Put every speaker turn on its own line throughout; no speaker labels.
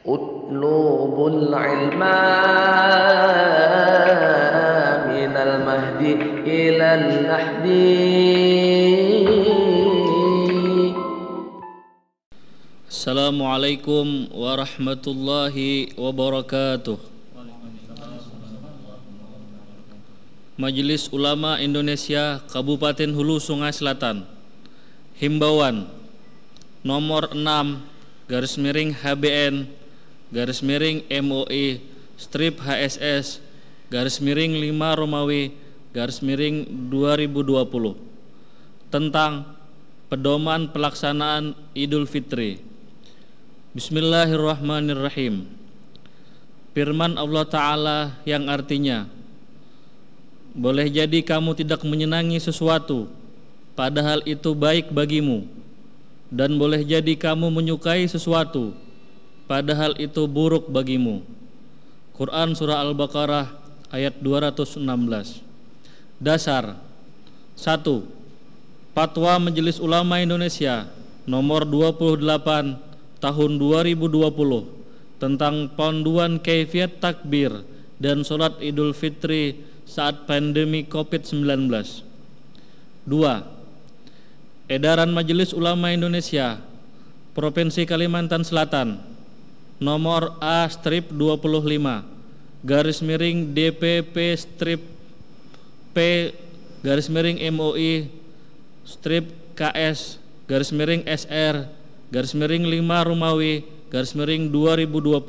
utlubul ilma minal mahdi ilal nahdi Assalamualaikum warahmatullahi wabarakatuh Majelis Ulama Indonesia Kabupaten Hulu Sungai Selatan Himbauan Nomor 6 Garis miring HBN garis miring MOE strip HSS garis miring 5 Romawi garis miring 2020 tentang pedoman pelaksanaan Idul Fitri Bismillahirrahmanirrahim Firman Allah Ta'ala yang artinya Boleh jadi kamu tidak menyenangi sesuatu Padahal itu baik bagimu Dan boleh jadi kamu menyukai sesuatu padahal itu buruk bagimu. Quran surah Al-Baqarah ayat 216. Dasar 1. Fatwa Majelis Ulama Indonesia nomor 28 tahun 2020 tentang panduan kaifiat takbir dan sholat Idul Fitri saat pandemi COVID-19. 2. Edaran Majelis Ulama Indonesia Provinsi Kalimantan Selatan nomor A strip 25 garis miring DPP strip P garis miring MOI strip KS garis miring SR garis miring 5 Rumawi garis miring 2020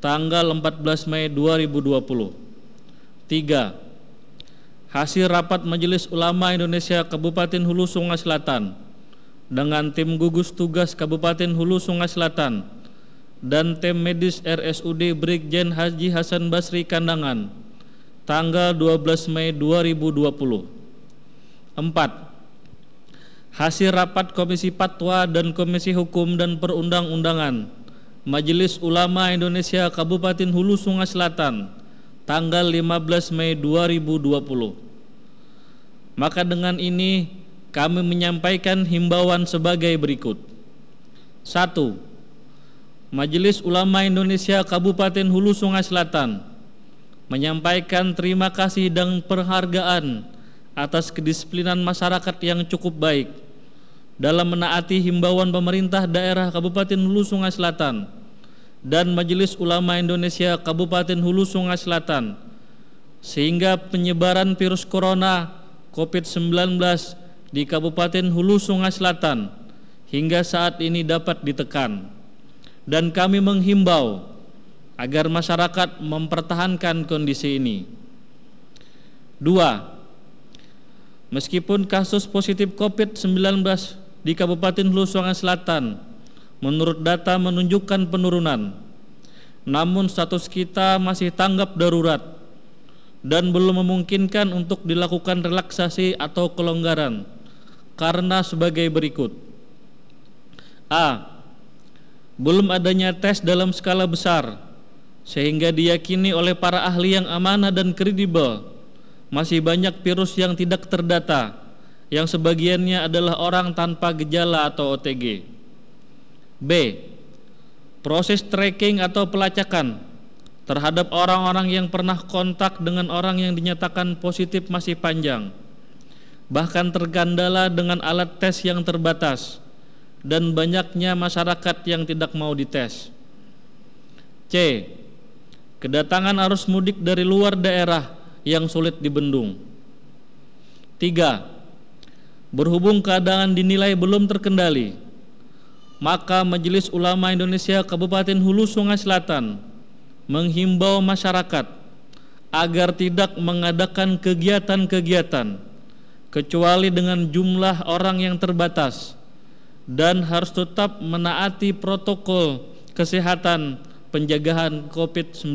tanggal 14 Mei 2020 3 hasil rapat Majelis Ulama Indonesia Kabupaten Hulu Sungai Selatan dengan tim gugus tugas Kabupaten Hulu Sungai Selatan dan tim medis RSUD Brigjen Haji Hasan Basri Kandangan tanggal 12 Mei 2020. 4. Hasil rapat Komisi Patwa dan Komisi Hukum dan Perundang-undangan Majelis Ulama Indonesia Kabupaten Hulu Sungai Selatan tanggal 15 Mei 2020. Maka dengan ini kami menyampaikan himbauan sebagai berikut. 1. Majelis Ulama Indonesia Kabupaten Hulu Sungai Selatan menyampaikan terima kasih dan perhargaan atas kedisiplinan masyarakat yang cukup baik dalam menaati himbauan pemerintah daerah Kabupaten Hulu Sungai Selatan dan Majelis Ulama Indonesia Kabupaten Hulu Sungai Selatan sehingga penyebaran virus corona COVID-19 di Kabupaten Hulu Sungai Selatan hingga saat ini dapat ditekan dan kami menghimbau agar masyarakat mempertahankan kondisi ini. Dua, meskipun kasus positif COVID-19 di Kabupaten Hulu Sungai Selatan menurut data menunjukkan penurunan, namun status kita masih tanggap darurat dan belum memungkinkan untuk dilakukan relaksasi atau kelonggaran karena sebagai berikut. A belum adanya tes dalam skala besar sehingga diyakini oleh para ahli yang amanah dan kredibel masih banyak virus yang tidak terdata yang sebagiannya adalah orang tanpa gejala atau OTG. B. Proses tracking atau pelacakan terhadap orang-orang yang pernah kontak dengan orang yang dinyatakan positif masih panjang, bahkan tergandala dengan alat tes yang terbatas, dan banyaknya masyarakat yang tidak mau dites. C. Kedatangan arus mudik dari luar daerah yang sulit dibendung. 3. Berhubung keadaan dinilai belum terkendali, maka Majelis Ulama Indonesia Kabupaten Hulu Sungai Selatan menghimbau masyarakat agar tidak mengadakan kegiatan-kegiatan kecuali dengan jumlah orang yang terbatas dan harus tetap menaati protokol kesehatan penjagaan COVID-19.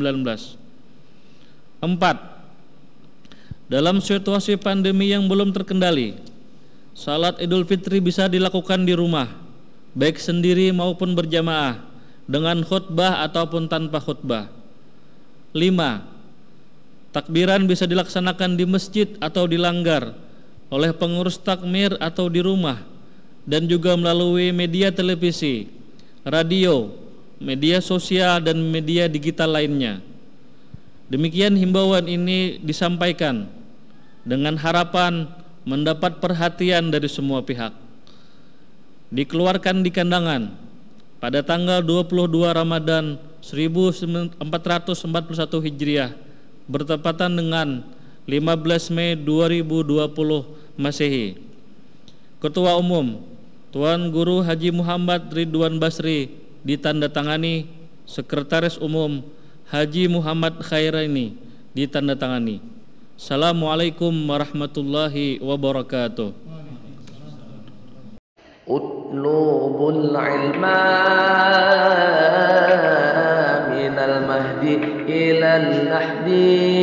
Empat, dalam situasi pandemi yang belum terkendali, salat Idul Fitri bisa dilakukan di rumah, baik sendiri maupun berjamaah, dengan khutbah ataupun tanpa khutbah. Lima, takbiran bisa dilaksanakan di masjid atau di langgar, oleh pengurus takmir atau di rumah, dan juga melalui media televisi, radio, media sosial dan media digital lainnya. Demikian himbauan ini disampaikan dengan harapan mendapat perhatian dari semua pihak. Dikeluarkan di kandangan pada tanggal 22 Ramadan 1441 Hijriah bertepatan dengan 15 Mei 2020 Masehi. Ketua Umum Tuan Guru Haji Muhammad Ridwan Basri ditandatangani Sekretaris Umum Haji Muhammad Khairani ditandatangani. Assalamualaikum warahmatullahi wabarakatuh. Utlubul ilma minal mahdi ilal